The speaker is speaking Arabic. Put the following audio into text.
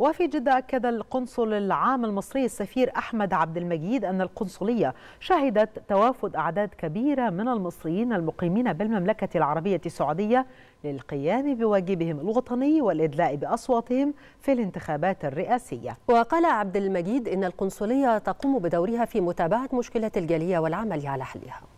وفي جدة أكد القنصل العام المصري السفير أحمد عبد المجيد أن القنصلية شهدت توافد أعداد كبيرة من المصريين المقيمين بالمملكة العربية السعودية للقيام بواجبهم الوطني والإدلاء بأصواتهم في الانتخابات الرئاسية وقال عبد المجيد إن القنصلية تقوم بدورها في متابعة مشكلة الجالية والعمل على حلها